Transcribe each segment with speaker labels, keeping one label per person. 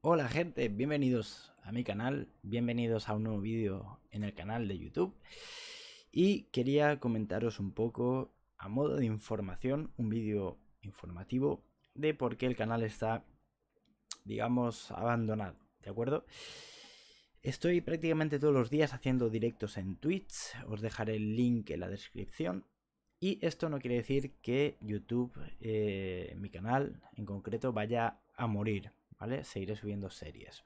Speaker 1: Hola gente, bienvenidos a mi canal, bienvenidos a un nuevo vídeo en el canal de YouTube y quería comentaros un poco a modo de información, un vídeo informativo de por qué el canal está digamos abandonado, ¿de acuerdo? Estoy prácticamente todos los días haciendo directos en Twitch, os dejaré el link en la descripción y esto no quiere decir que YouTube, eh, mi canal en concreto, vaya a morir. Seguiré subiendo series.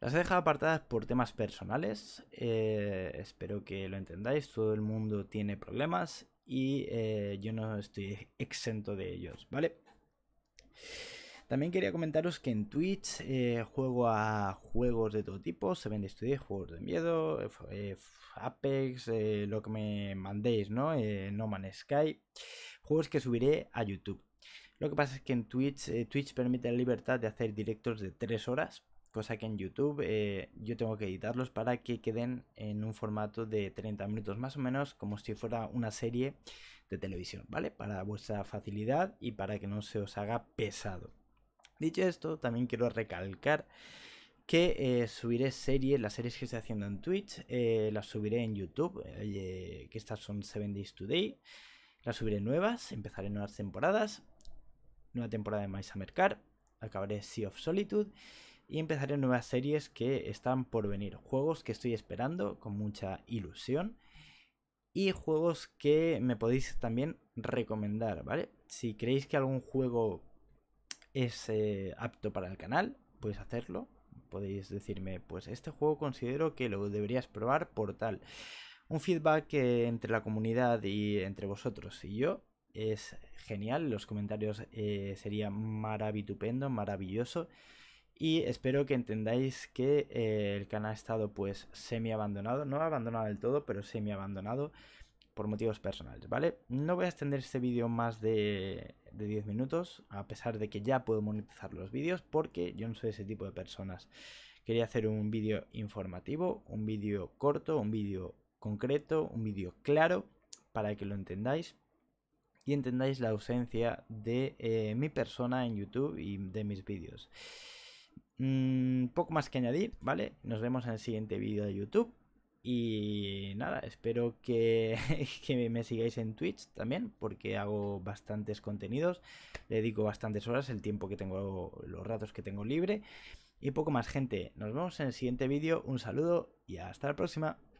Speaker 1: Las he dejado apartadas por temas personales, eh, espero que lo entendáis, todo el mundo tiene problemas y eh, yo no estoy exento de ellos, ¿vale? También quería comentaros que en Twitch eh, juego a juegos de todo tipo, se vende estudios, juegos de miedo, Apex, lo que me mandéis, ¿no? no Man's Sky, juegos que subiré a YouTube. Lo que pasa es que en Twitch, eh, Twitch permite la libertad de hacer directos de 3 horas, cosa que en YouTube eh, yo tengo que editarlos para que queden en un formato de 30 minutos más o menos, como si fuera una serie de televisión, ¿vale? Para vuestra facilidad y para que no se os haga pesado. Dicho esto, también quiero recalcar que eh, subiré series, las series que estoy haciendo en Twitch, las subiré en YouTube, que estas son 7 Days Today, las subiré nuevas, empezaré nuevas temporadas nueva temporada de My Summer Car, acabaré Sea of Solitude y empezaré nuevas series que están por venir. Juegos que estoy esperando con mucha ilusión y juegos que me podéis también recomendar, ¿vale? Si creéis que algún juego es eh, apto para el canal, podéis hacerlo. Podéis decirme, pues este juego considero que lo deberías probar por tal. Un feedback eh, entre la comunidad y entre vosotros y yo es genial, los comentarios serían eh, sería maravitupendo, maravilloso. Y espero que entendáis que eh, el canal ha estado pues semi abandonado, no abandonado del todo, pero semi abandonado por motivos personales, ¿vale? No voy a extender este vídeo más de, de 10 minutos, a pesar de que ya puedo monetizar los vídeos, porque yo no soy ese tipo de personas. Quería hacer un vídeo informativo, un vídeo corto, un vídeo concreto, un vídeo claro, para que lo entendáis, y entendáis la ausencia de eh, mi persona en YouTube y de mis vídeos. Mm, poco más que añadir, ¿vale? Nos vemos en el siguiente vídeo de YouTube. Y nada, espero que, que, me sigáis en Twitch también, porque hago bastantes contenidos, le dedico bastantes horas, el tiempo que tengo, los ratos que tengo libre. Y poco más, gente. Nos vemos en el siguiente vídeo. Un saludo y hasta la próxima.